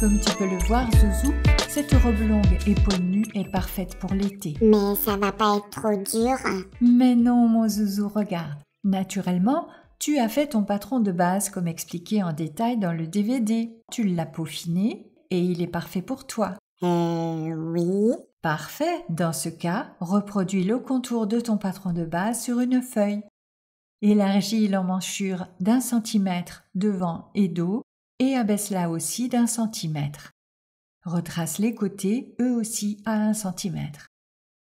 Comme tu peux le voir, Zouzou, cette robe longue épaules nue est parfaite pour l'été. Mais ça va pas être trop dur. Mais non, mon Zouzou, regarde. Naturellement, tu as fait ton patron de base comme expliqué en détail dans le DVD. Tu l'as peaufiné et il est parfait pour toi. Euh, oui. Parfait. Dans ce cas, reproduis le contour de ton patron de base sur une feuille. Élargis l'emmanchure d'un centimètre devant et dos et abaisse-la aussi d'un centimètre. Retrace les côtés, eux aussi à un centimètre.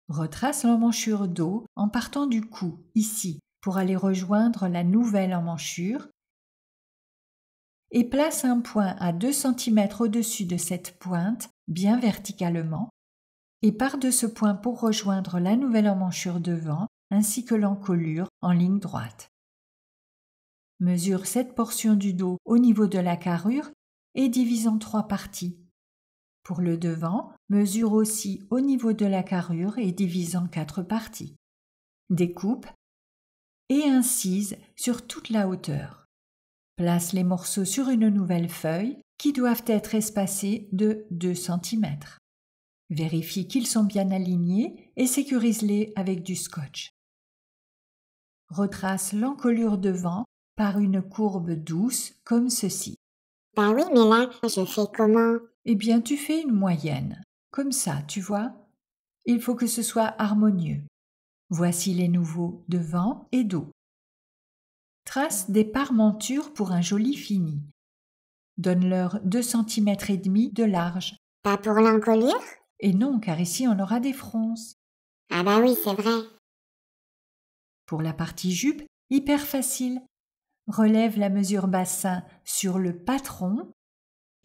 Retrace l'emmanchure dos en partant du cou, ici, pour aller rejoindre la nouvelle emmanchure et place un point à deux centimètres au-dessus de cette pointe, bien verticalement, et part de ce point pour rejoindre la nouvelle emmanchure devant ainsi que l'encolure en ligne droite. Mesure cette portion du dos au niveau de la carrure et divise en trois parties. Pour le devant, mesure aussi au niveau de la carrure et divise en quatre parties. Découpe et incise sur toute la hauteur. Place les morceaux sur une nouvelle feuille qui doivent être espacés de 2 cm. Vérifie qu'ils sont bien alignés et sécurise-les avec du scotch retrace l'encolure devant par une courbe douce comme ceci. Bah oui, mais là, je fais comment Eh bien, tu fais une moyenne. Comme ça, tu vois Il faut que ce soit harmonieux. Voici les nouveaux devant et dos. Trace des parmentures pour un joli fini. Donne-leur deux cm et demi de large. Pas pour l'encolure Et non, car ici on aura des fronces. Ah bah oui, c'est vrai. Pour la partie jupe, hyper facile. Relève la mesure bassin sur le patron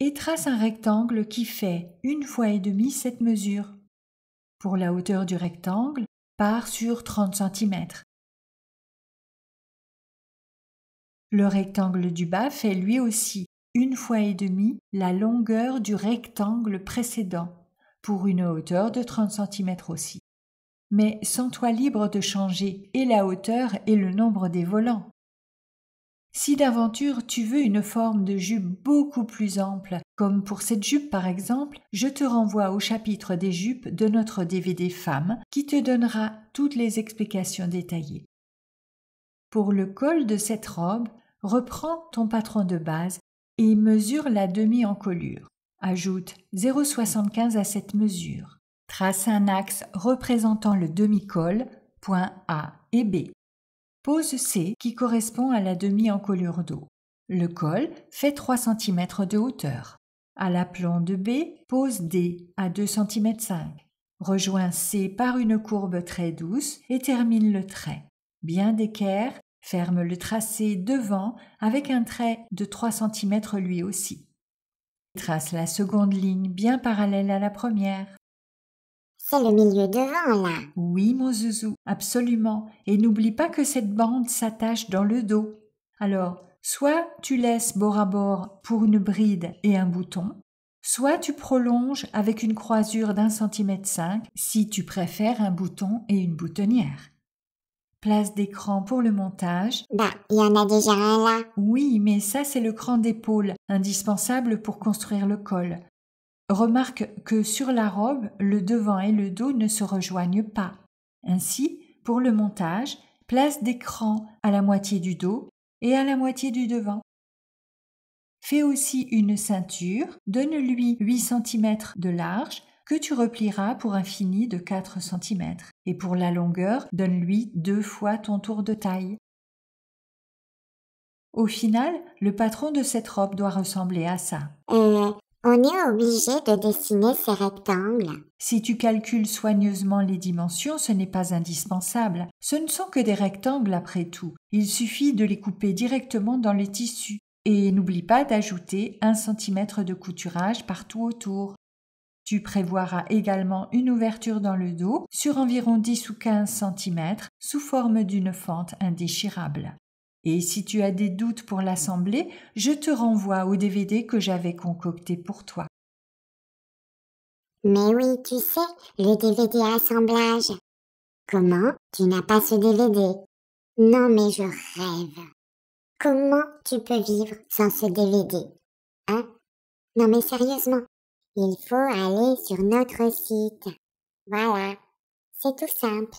et trace un rectangle qui fait une fois et demi cette mesure. Pour la hauteur du rectangle, part sur 30 cm. Le rectangle du bas fait lui aussi une fois et demi la longueur du rectangle précédent, pour une hauteur de 30 cm aussi mais sens-toi libre de changer et la hauteur et le nombre des volants. Si d'aventure tu veux une forme de jupe beaucoup plus ample, comme pour cette jupe par exemple, je te renvoie au chapitre des jupes de notre DVD Femmes qui te donnera toutes les explications détaillées. Pour le col de cette robe, reprends ton patron de base et mesure la demi-encolure. Ajoute 0,75 à cette mesure. Trace un axe représentant le demi-col, point A et B. Pose C qui correspond à la demi-encolure d'eau. Le col fait 3 cm de hauteur. À l'aplomb de B, pose D à 2 cm Rejoins C par une courbe très douce et termine le trait. Bien d'équerre, ferme le tracé devant avec un trait de 3 cm lui aussi. Trace la seconde ligne bien parallèle à la première. C'est le milieu devant, là. Oui, mon zouzou, absolument. Et n'oublie pas que cette bande s'attache dans le dos. Alors, soit tu laisses bord à bord pour une bride et un bouton, soit tu prolonges avec une croisure d'un centimètre cinq si tu préfères un bouton et une boutonnière. Place d'écran pour le montage. Bah, il y en a déjà un là. Oui, mais ça c'est le cran d'épaule, indispensable pour construire le col. Remarque que sur la robe, le devant et le dos ne se rejoignent pas. Ainsi, pour le montage, place des crans à la moitié du dos et à la moitié du devant. Fais aussi une ceinture, donne-lui 8 cm de large que tu replieras pour un fini de 4 cm. Et pour la longueur, donne-lui deux fois ton tour de taille. Au final, le patron de cette robe doit ressembler à ça on est obligé de dessiner ces rectangles. Si tu calcules soigneusement les dimensions, ce n'est pas indispensable. Ce ne sont que des rectangles après tout. Il suffit de les couper directement dans les tissus. Et n'oublie pas d'ajouter un centimètre de couturage partout autour. Tu prévoiras également une ouverture dans le dos sur environ 10 ou 15 cm sous forme d'une fente indéchirable. Et si tu as des doutes pour l'assemblée, je te renvoie au DVD que j'avais concocté pour toi. Mais oui, tu sais, le DVD assemblage. Comment tu n'as pas ce DVD Non mais je rêve. Comment tu peux vivre sans ce DVD Hein Non mais sérieusement, il faut aller sur notre site. Voilà, c'est tout simple.